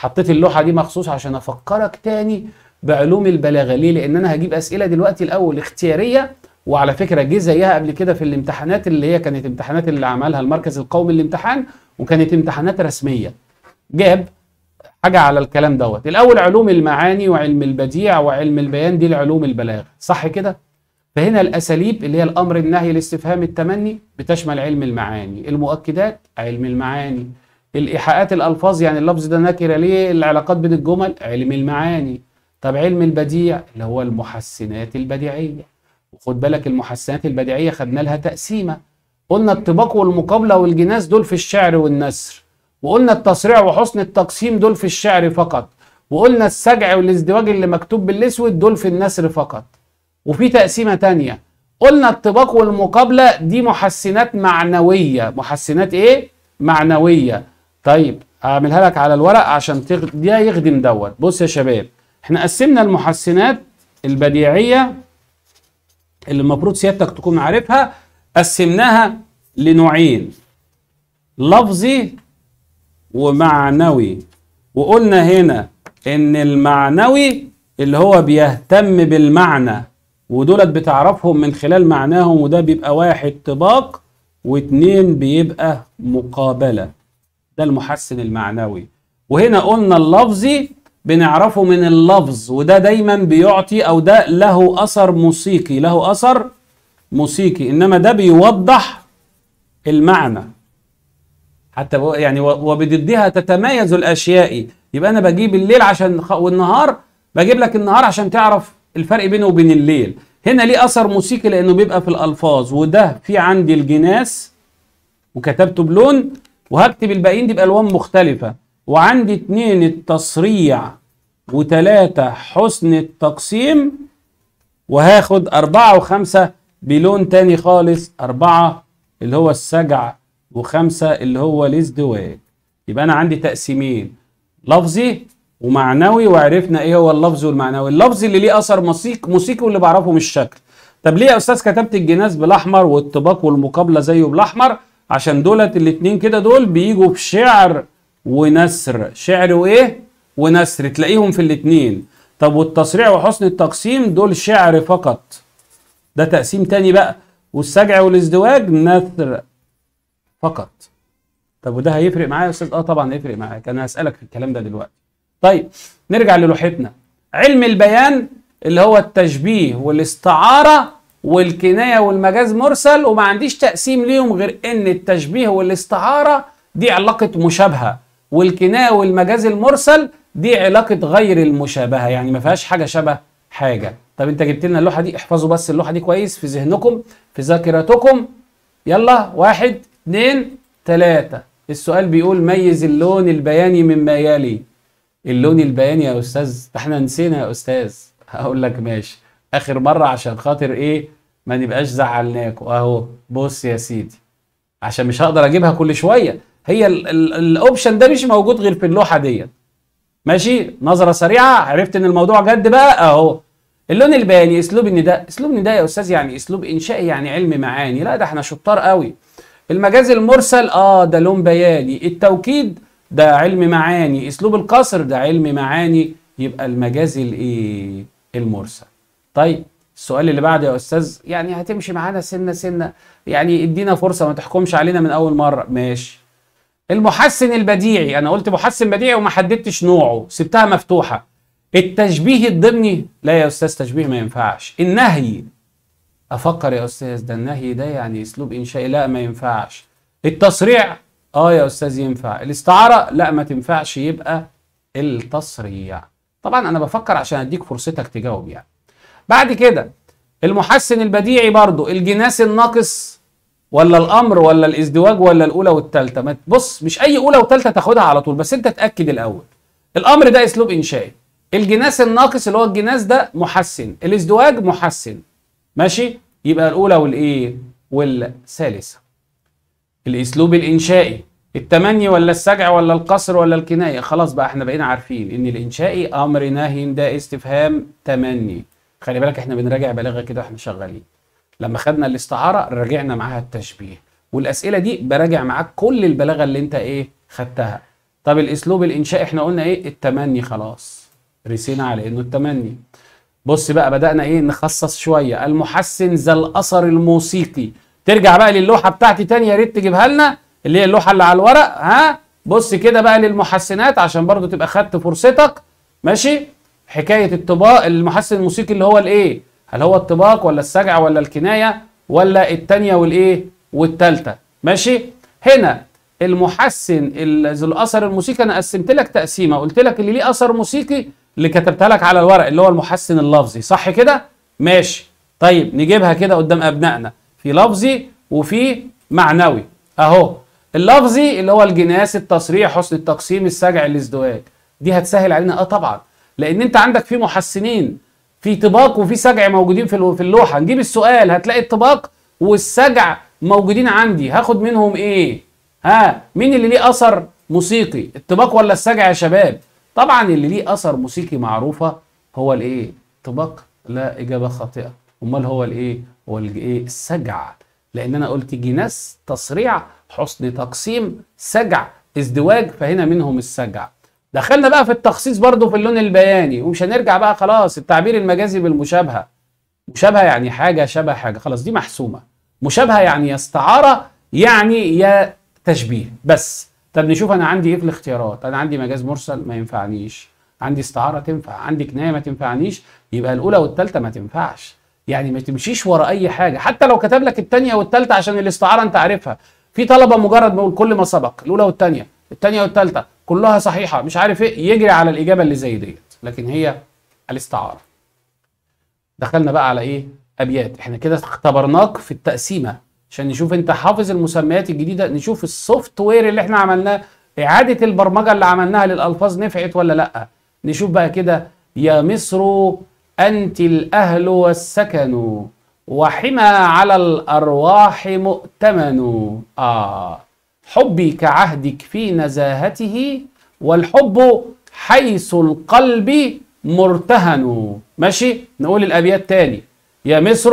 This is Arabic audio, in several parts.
حطيت اللوحه دي مخصوص عشان افكرك تاني بعلوم البلاغه ليه لان انا هجيب اسئله دلوقتي الاول اختياريه وعلى فكره جه زيها قبل كده في الامتحانات اللي هي كانت امتحانات اللي عملها المركز القومي للامتحان وكانت امتحانات رسميه جاب حاجه على الكلام دوت الاول علوم المعاني وعلم البديع وعلم البيان دي العلوم البلاغه صح كده فهنا الاساليب اللي هي الامر النهي الاستفهام التمني بتشمل علم المعاني المؤكدات علم المعاني الإيحاءات الألفاظ يعني اللفظ ده نكرة ليه العلاقات بين الجمل علم المعاني طب علم البديع اللي هو المحسنات البديعية وخد بالك المحسنات البديعية خدنا لها تقسيمة قلنا الطباق والمقابلة والجناس دول في الشعر والنثر وقلنا التصريع وحسن التقسيم دول في الشعر فقط وقلنا السجع والازدواج اللي مكتوب بالاسود دول في النثر فقط وفي تقسيمة تانية قلنا الطباق والمقابلة دي محسنات معنوية محسنات ايه؟ معنوية طيب اعملها لك على الورق عشان تغ... ده يخدم دوت بص يا شباب احنا قسمنا المحسنات البديعيه اللي المفروض سيادتك تكون عارفها قسمناها لنوعين لفظي ومعنوي وقلنا هنا ان المعنوي اللي هو بيهتم بالمعنى ودولت بتعرفهم من خلال معناهم وده بيبقى واحد طباق واتنين بيبقى مقابله ده المحسن المعنوي وهنا قلنا اللفظي بنعرفه من اللفظ وده دايما بيعطي او ده له اثر موسيقي له اثر موسيقي انما ده بيوضح المعنى حتى يعني وبضدها تتميز الاشياء يبقى انا بجيب الليل عشان والنهار بجيب لك النهار عشان تعرف الفرق بينه وبين الليل هنا ليه اثر موسيقي لانه بيبقى في الالفاظ وده في عندي الجناس وكتبته بلون وهكتب الباقيين دي بالوان مختلفه وعندي اتنين التصريع وتلاته حسن التقسيم وهاخد اربعه وخمسه بلون تاني خالص اربعه اللي هو السجع وخمسه اللي هو الازدواج يبقى انا عندي تقسيمين لفظي ومعنوي وعرفنا ايه هو اللفظ والمعنوي اللفظ اللي ليه اثر موسيقي موسيقي واللي بعرفه مش الشكل طب ليه يا استاذ كتبت الجناز بالاحمر والطباق والمقابله زيه بالاحمر عشان دولت الاتنين كده دول بيجوا بشعر ونسر شعر وايه ونسر تلاقيهم في الاتنين طب والتصريع وحسن التقسيم دول شعر فقط ده تقسيم تاني بقى والسجع والازدواج نثر فقط طب وده هيفرق معايا يا استاذ اه طبعا هيفرق معاك انا هسالك في الكلام ده دلوقتي طيب نرجع للوحتنا علم البيان اللي هو التشبيه والاستعاره والكناية والمجاز مرسل وما عنديش تقسيم ليهم غير إن التشبيه والاستعارة دي علاقة مشابهة والكناية والمجاز المرسل دي علاقة غير المشابهة يعني ما فيهاش حاجة شبه حاجة طب أنت جبت لنا اللوحة دي احفظوا بس اللوحة دي كويس في ذهنكم في ذاكرتكم يلا واحد اثنين ثلاثه السؤال بيقول ميز اللون البياني مما يلي اللون البياني يا أستاذ احنا نسينا يا أستاذ هقول لك ماشي اخر مره عشان خاطر ايه ما نبقاش زعلناكم اهو بص يا سيدي عشان مش هقدر اجيبها كل شويه هي الاوبشن ده مش موجود غير في اللوحه ديت ماشي نظره سريعه عرفت ان الموضوع جد بقى اهو اللون الباني اسلوب النداء اسلوب النداء يا استاذ يعني اسلوب انشائي يعني علم معاني لا ده احنا شطار قوي المجاز المرسل اه ده لون بياني التوكيد ده علم معاني اسلوب القصر ده علم معاني يبقى المجاز الايه المرسل طيب السؤال اللي بعده يا استاذ يعني هتمشي معانا سنه سنه يعني ادينا فرصه ما تحكمش علينا من اول مره ماشي المحسن البديعي انا قلت محسن بديعي وما حددتش نوعه سبتها مفتوحه التشبيه الضمني لا يا استاذ تشبيه ما ينفعش النهي افكر يا استاذ ده النهي ده يعني اسلوب انشائي لا ما ينفعش التصريع اه يا استاذ ينفع الاستعاره لا ما تنفعش يبقى التصريع طبعا انا بفكر عشان اديك فرصتك تجاوب يعني بعد كده المحسن البديعي برضو الجناس الناقص ولا الامر ولا الازدواج ولا الاولى والثالثه ما بص مش اي اولى وثالثه تاخدها على طول بس انت تاكد الاول الامر ده اسلوب انشائي الجناس الناقص اللي هو الجناس ده محسن الازدواج محسن ماشي يبقى الاولى والايه والثالثه الاسلوب الانشائي التمني ولا السجع ولا القصر ولا الكنايه خلاص بقى احنا بقينا عارفين ان الانشائي امر نهي ده استفهام تمني خلي بالك احنا بنراجع بلاغه كده واحنا شغالين لما خدنا الاستعاره راجعنا معاها التشبيه والاسئله دي براجع معاك كل البلاغه اللي انت ايه خدتها طب الاسلوب الانشاء احنا قلنا ايه التمني خلاص رسينا على انه التمني بص بقى بدانا ايه نخصص شويه المحسن ذا الاثر الموسيقي ترجع بقى للوحه بتاعتي تاني يا ريت تجيبها لنا اللي هي اللوحه اللي على الورق ها بص كده بقى للمحسنات عشان برضو تبقى خدت فرصتك ماشي حكايه الطباق المحسن الموسيقي اللي هو الايه هل هو الطباق ولا السجع ولا الكنايه ولا الثانيه والايه والثالثه ماشي هنا المحسن ذو الاثر الموسيقي انا قسمت لك تقسيمه قلت لك اللي ليه اثر موسيقي اللي كتبتها لك على الورق اللي هو المحسن اللفظي صح كده ماشي طيب نجيبها كده قدام ابنائنا في لفظي وفي معنوي اهو اللفظي اللي هو الجناس التصريح حسن التقسيم السجع الازدواج دي هتسهل علينا اه طبعا لان انت عندك في محسنين في طباق وفي سجع موجودين في في اللوحه نجيب السؤال هتلاقي الطباق والسجع موجودين عندي هاخد منهم ايه ها مين اللي ليه اثر موسيقي الطباق ولا السجع يا شباب طبعا اللي ليه اثر موسيقي معروفه هو الايه طباق لا اجابه خاطئه امال هو الايه هو الايه السجع لان انا قلت جناس تصريع حسن تقسيم سجع ازدواج فهنا منهم السجع دخلنا بقى في التخصيص برضه في اللون البياني ومش هنرجع بقى خلاص التعبير المجازي بالمشابهه مشابهه يعني حاجه شبه حاجه خلاص دي محسومه مشابهه يعني استعاره يعني يا تشبيه بس طب نشوف انا عندي ايه في الاختيارات انا عندي مجاز مرسل ما ينفعنيش عندي استعاره تنفع عندي كنايه ما تنفعنيش يبقى الاولى والثالثه ما تنفعش يعني ما تمشيش ورا اي حاجه حتى لو كتب لك الثانيه والثالثه عشان الاستعاره انت عارفها في طلبه مجرد بيقول كل ما سبق الاولى والثانيه الثانيه والثالثه كلها صحيحه مش عارف ايه يجري على الاجابه اللي زي ديت لكن هي الاستعاره دخلنا بقى على ايه ابيات احنا كده اختبرناك في التقسيمه عشان نشوف انت حافظ المسميات الجديده نشوف السوفت وير اللي احنا عملناه اعاده البرمجه اللي عملناها للالفاظ نفعت ولا لا نشوف بقى كده يا مصر انت الاهل والسكن وحمى على الارواح مؤتمن اه حبي كعهدك في نزاهته والحب حيث القلب مرتهن ماشي نقول الابيات تاني يا مصر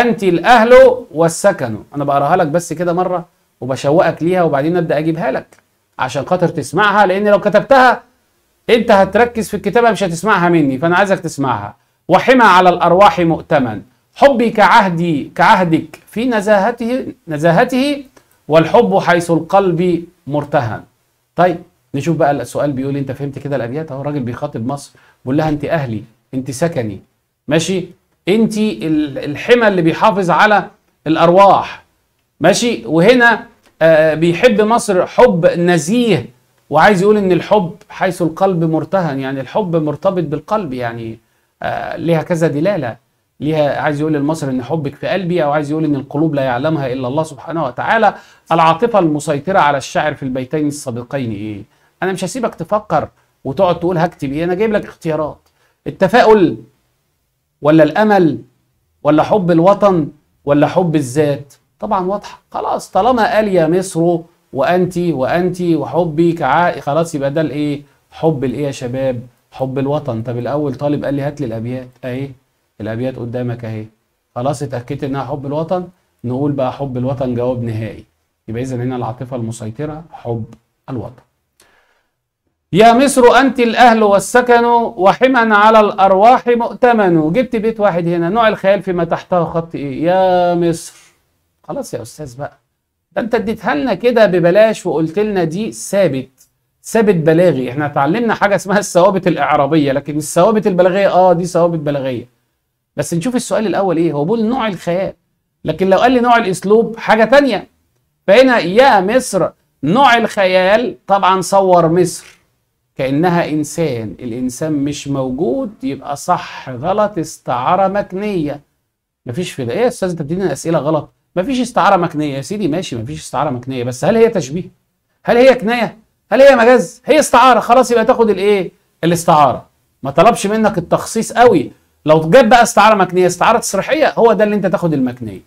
انت الاهل والسكن انا بقراها لك بس كده مره وبشوقك ليها وبعدين ابدا اجيبها لك عشان خاطر تسمعها لان لو كتبتها انت هتركز في الكتابه مش هتسمعها مني فانا عايزك تسمعها وحمى على الارواح مؤتمن حبي كعهدي كعهدك في نزاهته نزاهته والحب حيث القلب مرتهن طيب نشوف بقى السؤال بيقول إيه؟ انت فهمت كده الابيات اهو الراجل بيخاطب مصر بيقول لها انت اهلي انت سكني ماشي انت الحمى اللي بيحافظ على الارواح ماشي وهنا آه بيحب مصر حب نزيه وعايز يقول ان الحب حيث القلب مرتهن يعني الحب مرتبط بالقلب يعني آه ليها كذا دلاله ليها عايز يقول لمصر ان حبك في قلبي او عايز يقول ان القلوب لا يعلمها الا الله سبحانه وتعالى العاطفه المسيطره على الشاعر في البيتين السابقين ايه انا مش هسيبك تفكر وتقعد تقول هكتب ايه انا جايب لك اختيارات التفاؤل ولا الامل ولا حب الوطن ولا حب الذات طبعا واضحه خلاص طالما قال يا مصر وانت وانت وحبي كعائ خلاص يبقى ده الايه حب الايه يا شباب حب الوطن طب الاول طالب قال لي هات لي الابيات ايه الابيات قدامك اهي خلاص اتاكدت انها حب الوطن نقول بقى حب الوطن جواب نهائي يبقى اذا هنا العاطفه المسيطره حب الوطن يا مصر أنت الأهل والسكن وحما على الأرواح مؤتمن جبت بيت واحد هنا نوع الخيال فيما تحته خط إيه يا مصر خلاص يا أستاذ بقى ده أنت اديتها لنا كده ببلاش وقلت لنا دي ثابت ثابت بلاغي احنا اتعلمنا حاجة اسمها الثوابت الإعرابية لكن الثوابت البلاغية اه دي ثوابت بلاغية بس نشوف السؤال الاول ايه هو بيقول نوع الخيال لكن لو قال لي نوع الاسلوب حاجه تانية فهنا يا مصر نوع الخيال طبعا صور مصر كانها انسان الانسان مش موجود يبقى صح غلط استعاره مكنيه مفيش في ده ايه يا استاذ انت بتدينا اسئله غلط مفيش استعاره مكنيه يا سيدي ماشي مفيش استعاره مكنيه بس هل هي تشبيه هل هي كنايه هل هي مجاز هي استعاره خلاص يبقى تاخد الايه الاستعاره ما طلبش منك التخصيص قوي لو جاب بقى استعاره مكنيه استعاره تصريحيه هو ده اللي انت تاخد المكنيه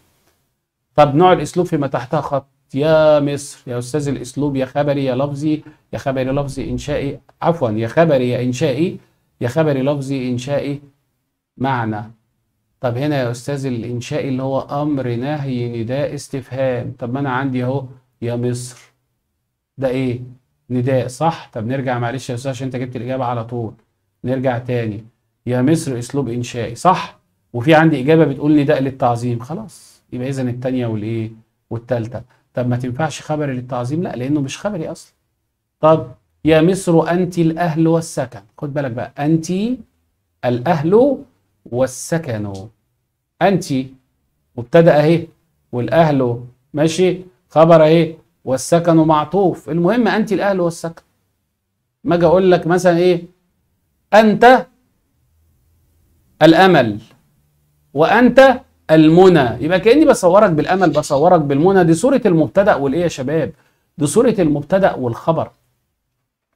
طب نوع الاسلوب فيما تحتها خط يا مصر يا استاذ الاسلوب يا خبري يا لفظي يا خبري لفظي انشائي عفوا يا خبري يا انشائي يا خبري لفظي انشائي معنى طب هنا يا استاذ الانشائي اللي هو امر نهي نداء استفهام طب ما انا عندي اهو يا مصر ده ايه نداء صح طب نرجع معلش يا استاذ عشان انت جبت الاجابه على طول نرجع تاني يا مصر اسلوب انشائي صح وفي عندي اجابه بتقول لي ده للتعظيم خلاص يبقى اذا الثانيه والايه والثالثه طب ما تنفعش خبري للتعظيم لا لانه مش خبري اصلا طب يا مصر انت الاهل والسكن خد بالك بقى انت الاهل والسكن انت مبتدا اهي والاهل ماشي خبر اهي والسكن معطوف المهم انت الاهل والسكن ما اجي اقول لك مثلا ايه انت الامل وانت المنى يبقى كاني بصورك بالامل بصورك بالمنى دي صوره المبتدا والايه يا شباب دي صوره المبتدا والخبر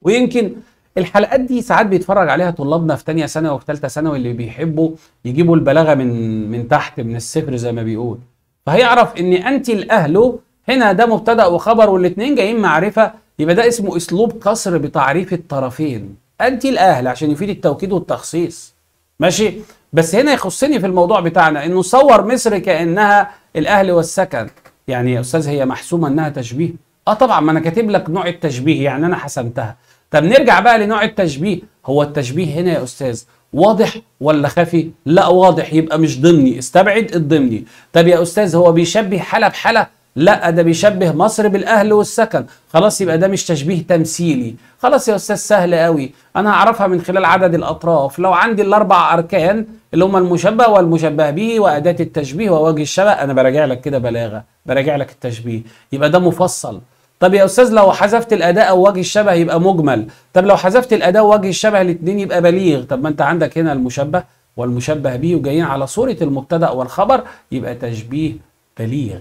ويمكن الحلقات دي ساعات بيتفرج عليها طلابنا في ثانيه ثانوي وفي ثالثه ثانوي اللي بيحبوا يجيبوا البلاغه من من تحت من الصفر زي ما بيقول فهيعرف ان انت الاهل هنا ده مبتدا وخبر والاثنين جايين معرفه يبقى ده اسمه اسلوب قصر بتعريف الطرفين انت الاهل عشان يفيد التوكيد والتخصيص ماشي بس هنا يخصني في الموضوع بتاعنا انه صور مصر كانها الاهل والسكن يعني يا استاذ هي محسومه انها تشبيه اه طبعا ما انا كاتب لك نوع التشبيه يعني انا حسمتها طب نرجع بقى لنوع التشبيه هو التشبيه هنا يا استاذ واضح ولا خفي لا واضح يبقى مش ضمني استبعد الضمني طب يا استاذ هو بيشبه حاله بحاله لا ده بيشبه مصر بالاهل والسكن خلاص يبقى ده مش تشبيه تمثيلي خلاص يا استاذ سهل قوي انا هعرفها من خلال عدد الاطراف لو عندي الاربع اركان اللي هم المشبه والمشبه به واداه التشبيه ووجه الشبه انا براجع لك كده بلاغه براجع لك التشبيه يبقى ده مفصل طب يا استاذ لو حذفت الاداء او وجه الشبه يبقى مجمل طب لو حذفت الاداء ووجه الشبه الاثنين يبقى بليغ طب ما انت عندك هنا المشبه والمشبه به وجايين على صوره المبتدا والخبر يبقى تشبيه بليغ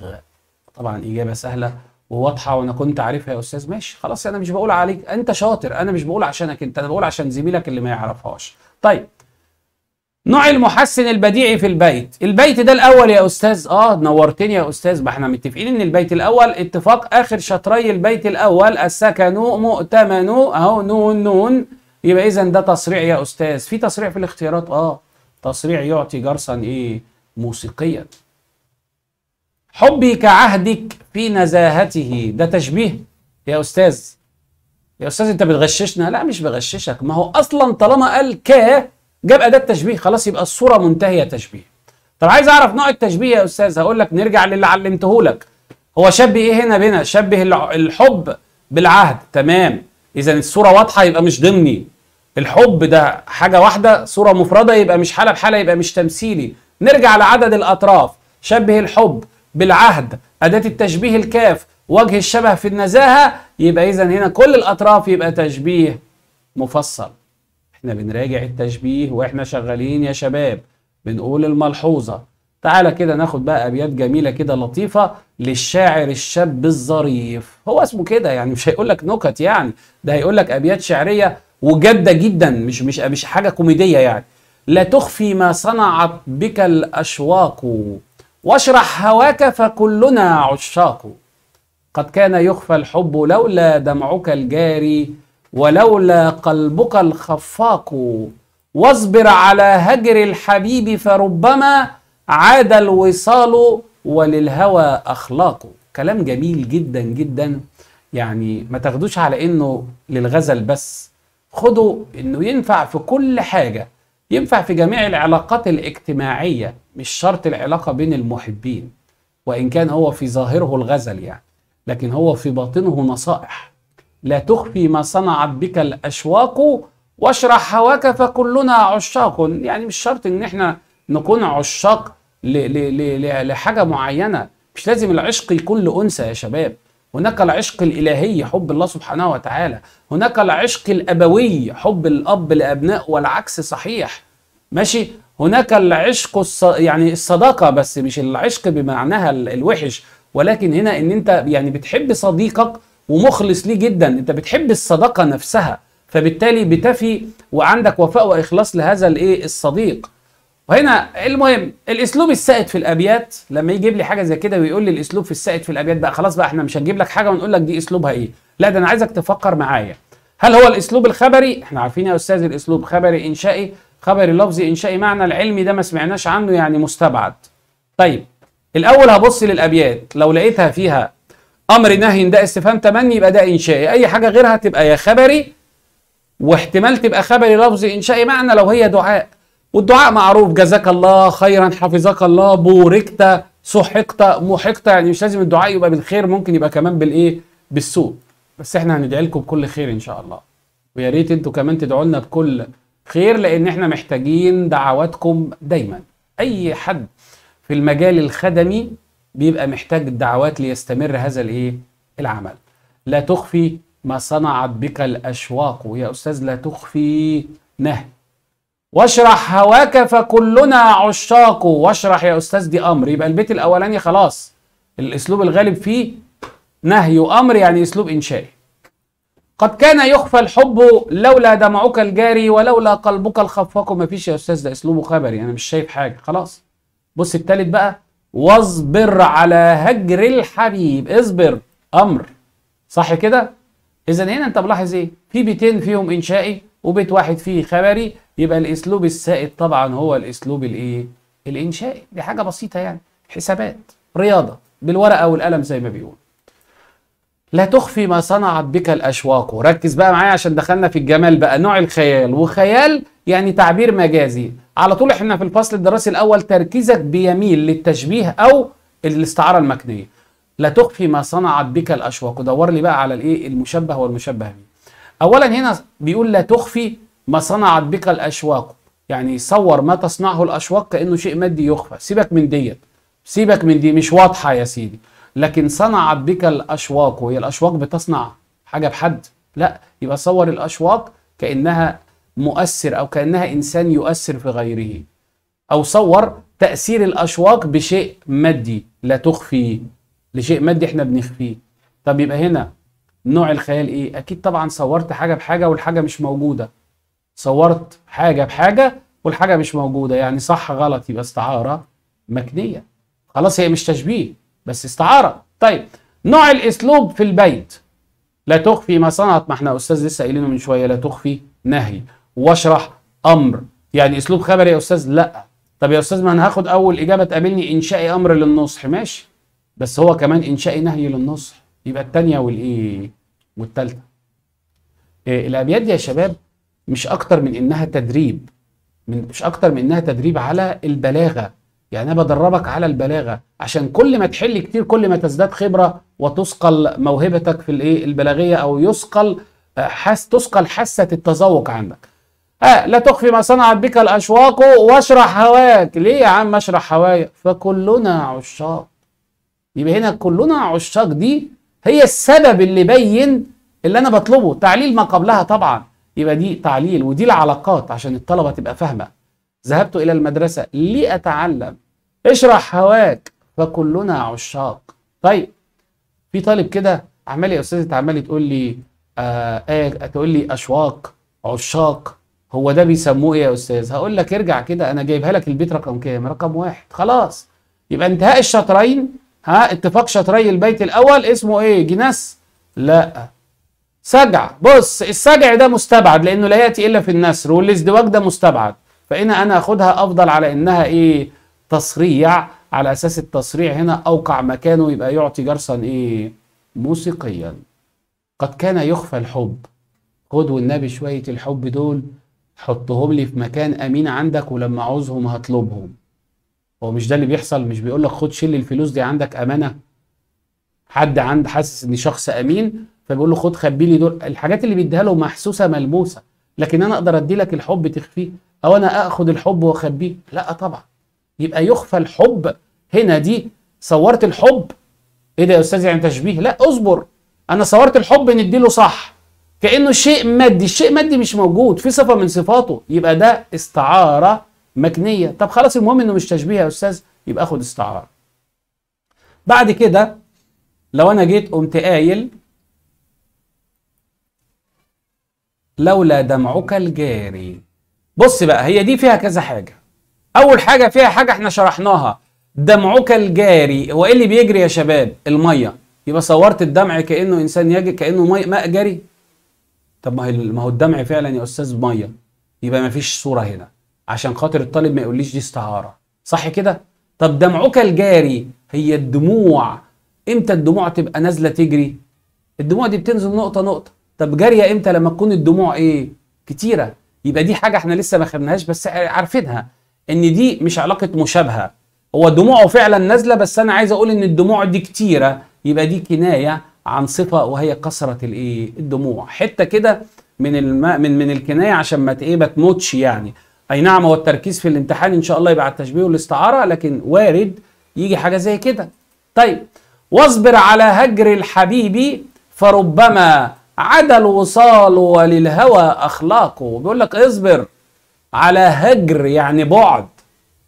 طبعا اجابه سهله وواضحه وانا كنت عارفها يا استاذ ماشي خلاص انا مش بقول عليك انت شاطر انا مش بقول عشانك انت انا بقول عشان زميلك اللي ما يعرفهاش طيب نوع المحسن البديعي في البيت البيت ده الاول يا استاذ اه نورتني يا استاذ ما احنا متفقين ان البيت الاول اتفاق اخر شطري البيت الاول السكن مؤتمن اهو نون نون يبقى اذا ده تصريع يا استاذ في تصريع في الاختيارات اه تصريع يعطي جرسا ايه موسيقيا حبي كعهدك في نزاهته ده تشبيه يا أستاذ يا أستاذ أنت بتغششنا لا مش بغششك ما هو أصلا طالما قال ك جاب أداة تشبيه خلاص يبقى الصورة منتهية تشبيه طب عايز أعرف نوع التشبيه يا أستاذ هقول لك نرجع للي علمته لك هو شبه إيه هنا بنا شبه الحب بالعهد تمام إذا الصورة واضحة يبقى مش ضمني الحب ده حاجة واحدة صورة مفردة يبقى مش حالة بحالة يبقى مش تمثيلي نرجع لعدد الأطراف شبه الحب بالعهد أداة التشبيه الكاف وجه الشبه في النزاهة يبقى إذا هنا كل الأطراف يبقى تشبيه مفصل احنا بنراجع التشبيه واحنا شغالين يا شباب بنقول الملحوظة تعالى كده ناخد بقى أبيات جميلة كده لطيفة للشاعر الشاب الظريف هو اسمه كده يعني مش هيقول لك نكت يعني ده هيقول لك أبيات شعرية وجادة جدا مش مش مش حاجة كوميدية يعني لا تخفي ما صنعت بك الأشواق واشرح هواك فكلنا عشاق قد كان يخفى الحب لولا دمعك الجاري ولولا قلبك الخفاق واصبر على هجر الحبيب فربما عاد الوصال وللهوى أخلاق كلام جميل جدا جدا يعني ما تاخدوش على انه للغزل بس خدوا انه ينفع في كل حاجه ينفع في جميع العلاقات الاجتماعيه مش شرط العلاقه بين المحبين وان كان هو في ظاهره الغزل يعني لكن هو في باطنه نصائح لا تخفي ما صنعت بك الاشواق واشرح هواك فكلنا عشاق يعني مش شرط ان احنا نكون عشاق لحاجه معينه مش لازم العشق يكون لانثى يا شباب هناك العشق الالهي حب الله سبحانه وتعالى هناك العشق الابوي حب الاب لابناء والعكس صحيح ماشي هناك العشق الص... يعني الصداقه بس مش العشق بمعناها الوحش ولكن هنا ان انت يعني بتحب صديقك ومخلص ليه جدا انت بتحب الصداقه نفسها فبالتالي بتفي وعندك وفاء واخلاص لهذا الايه الصديق وهنا المهم الاسلوب السائد في الابيات لما يجيب لي حاجه زي كده ويقول لي الاسلوب في السائد في الابيات بقى خلاص بقى احنا مش هنجيب لك حاجه ونقول لك دي اسلوبها ايه لا ده انا عايزك تفكر معايا هل هو الاسلوب الخبري احنا عارفين يا استاذ الاسلوب خبري انشائي خبري لفظي انشائي معنى العلمي ده ما سمعناش عنه يعني مستبعد طيب الاول هبص للابيات لو لقيتها فيها امر نهي ده استفهام تمني يبقى ده انشائي اي حاجه غيرها تبقى يا خبري واحتمال تبقى خبري لفظي انشائي معنى لو هي دعاء والدعاء معروف جزاك الله خيرا حفظك الله بوركت سحقت محقت يعني مش لازم الدعاء يبقى بالخير ممكن يبقى كمان بالايه بالسوء بس احنا هندعي لكم بكل خير ان شاء الله ويا ريت انتوا كمان تدعوا لنا بكل خير لان احنا محتاجين دعواتكم دايما اي حد في المجال الخدمي بيبقى محتاج الدعوات ليستمر هذا الايه العمل لا تخفي ما صنعت بك الاشواق يا استاذ لا تخفي نهي واشرح هواك فكلنا عشاق واشرح يا استاذ دي امر يبقى البيت الاولاني خلاص الاسلوب الغالب فيه نهي وامر يعني اسلوب انشائي قد كان يخفى الحب لولا دمعك الجاري ولولا قلبك الخفاق ما فيش يا استاذ ده اسلوبه خبري انا مش شايف حاجه خلاص بص التالت بقى واصبر على هجر الحبيب اصبر امر صح كده اذا هنا انت ملاحظ ايه في بيتين فيهم انشائي وبيت واحد فيه خبري يبقى الاسلوب السائد طبعا هو الاسلوب الايه الانشائي دي حاجه بسيطه يعني حسابات رياضه بالورقه والقلم زي ما بيقول لا تخفي ما صنعت بك الأشواق ركز بقى معايا عشان دخلنا في الجمال بقى نوع الخيال وخيال يعني تعبير مجازي على طول احنا في الفصل الدراسي الأول تركيزك بيميل للتشبيه أو الاستعارة المكنية لا تخفي ما صنعت بك الأشواق ودور لي بقى على الإيه المشبه والمشبه به أولا هنا بيقول لا تخفي ما صنعت بك الأشواق يعني صور ما تصنعه الأشواق كأنه شيء مادي يخفى سيبك من ديت سيبك من دي مش واضحة يا سيدي لكن صنعت بك الاشواق وهي الاشواق بتصنع حاجه بحد لا يبقى صور الاشواق كانها مؤثر او كانها انسان يؤثر في غيره او صور تاثير الاشواق بشيء مادي لا تخفي لشيء مادي احنا بنخفيه طب يبقى هنا نوع الخيال ايه اكيد طبعا صورت حاجه بحاجه والحاجه مش موجوده صورت حاجه بحاجه والحاجه مش موجوده يعني صح غلط يبقى استعاره مكنيه خلاص هي مش تشبيه بس استعاره طيب نوع الاسلوب في البيت لا تخفي ما صنعت ما احنا استاذ لسه قايلينه من شويه لا تخفي نهي واشرح امر يعني اسلوب خبري يا استاذ لا طب يا استاذ ما انا هاخد اول اجابه تقابلني انشائي امر للنصح ماشي بس هو كمان انشائي نهي للنصح يبقى الثانيه والايه والثالثه إيه الابيات دي يا شباب مش اكتر من انها تدريب من مش اكتر من انها تدريب على البلاغه يعني انا بدربك على البلاغه عشان كل ما تحل كتير كل ما تزداد خبره وتثقل موهبتك في الايه البلاغيه او يثقل آه، حس تثقل حاسه التذوق عندك آه لا تخفي ما صنعت بك الاشواق واشرح هواك ليه يا عم اشرح هوايا فكلنا عشاق يبقى هنا كلنا عشاق دي هي السبب اللي بين اللي انا بطلبه تعليل ما قبلها طبعا يبقى دي تعليل ودي العلاقات عشان الطلبه تبقى فاهمه ذهبت إلى المدرسة لأتعلم اشرح هواك فكلنا عشاق طيب في طالب كده عمال يا أستاذ عمال تقول لي آه, آه تقول لي أشواق عشاق هو ده بيسموه ايه يا استاذ؟ هقول لك ارجع كده انا جايبها لك البيت رقم كام؟ رقم واحد خلاص يبقى انتهاء الشطرين ها اتفاق شطري البيت الاول اسمه ايه؟ جنس؟ لا سجع بص السجع ده مستبعد لانه لا ياتي الا في النسر والازدواج ده مستبعد فهنا أنا أخدها أفضل على إنها إيه تصريع على أساس التصريع هنا أوقع مكانه يبقى يعطي جرسا إيه موسيقيا قد كان يخفى الحب خد والنبي شوية الحب دول حطهم لي في مكان أمين عندك ولما عوزهم هطلبهم هو مش ده اللي بيحصل مش بيقول لك خد شيل الفلوس دي عندك أمانة حد عند حاسس إن شخص أمين فبيقول له خد خبي لي دول الحاجات اللي بيديها له محسوسة ملموسة لكن أنا أقدر أدي لك الحب تخفيه او انا اخد الحب واخبيه لا طبعا يبقى يخفى الحب هنا دي صورت الحب ايه ده يا استاذ يعني تشبيه لا اصبر انا صورت الحب نديله صح كانه شيء مادي الشيء مادي مش موجود في صفه من صفاته يبقى ده استعاره مكنيه طب خلاص المهم انه مش تشبيه يا استاذ يبقى اخد استعاره بعد كده لو انا جيت قمت قايل لولا دمعك الجاري بص بقى هي دي فيها كذا حاجه اول حاجه فيها حاجه احنا شرحناها دمعك الجاري هو ايه اللي بيجري يا شباب الميه يبقى صورت الدمع كانه انسان يجري كانه ماء جري طب ما هو ما هو الدمع فعلا يا استاذ ميه يبقى ما فيش صوره هنا عشان خاطر الطالب ما يقوليش دي استعاره صح كده طب دمعك الجاري هي الدموع امتى الدموع تبقى نازله تجري الدموع دي بتنزل نقطه نقطه طب جاريه امتى لما تكون الدموع ايه كتيره يبقى دي حاجه احنا لسه ما خدناهاش بس عارفينها ان دي مش علاقه مشابهه هو دموعه فعلا نازله بس انا عايز اقول ان الدموع دي كتيره يبقى دي كنايه عن صفه وهي كثره الايه الدموع حته كده من الم... من من الكنايه عشان ما ايه ما تموتش يعني اي نعم هو التركيز في الامتحان ان شاء الله يبقى على التشبيه والاستعاره لكن وارد يجي حاجه زي كده طيب واصبر على هجر الحبيب فربما عدا الوصال وللهوى أخلاقه بيقول لك اصبر على هجر يعني بعد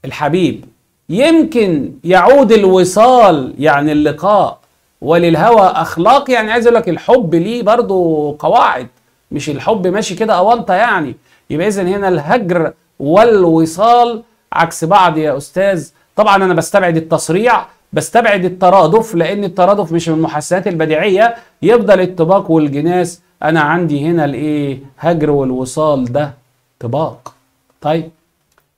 الحبيب يمكن يعود الوصال يعني اللقاء وللهوى أخلاق يعني عايز أقول لك الحب ليه برضو قواعد مش الحب ماشي كده أونطة يعني يبقى إذا هنا الهجر والوصال عكس بعض يا أستاذ طبعا أنا بستبعد التصريع بستبعد الترادف لان الترادف مش من المحسنات البديعيه يفضل الطباق والجناس انا عندي هنا الايه هجر والوصال ده طباق طيب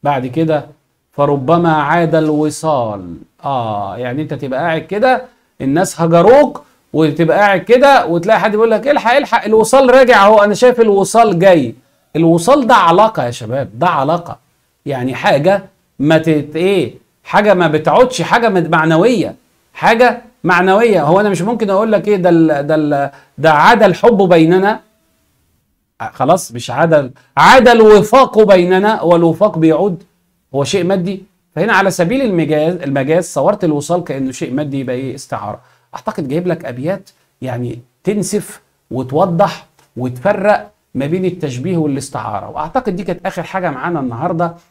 بعد كده فربما عاد الوصال اه يعني انت تبقى قاعد كده الناس هجروك وتبقى قاعد كده وتلاقي حد بيقول لك الحق الحق الوصال راجع اهو انا شايف الوصال جاي الوصال ده علاقه يا شباب ده علاقه يعني حاجه ما تت ايه حاجه ما بتعودش حاجه معنويه حاجه معنويه هو انا مش ممكن اقول لك ايه ده ده ده عاد الحب بيننا خلاص مش عاد عاد الوفاق بيننا والوفاق بيعود هو شيء مادي فهنا على سبيل المجاز المجاز صورت الوصال كانه شيء مادي يبقى ايه استعاره اعتقد جايب لك ابيات يعني تنسف وتوضح وتفرق ما بين التشبيه والاستعاره واعتقد دي كانت اخر حاجه معانا النهارده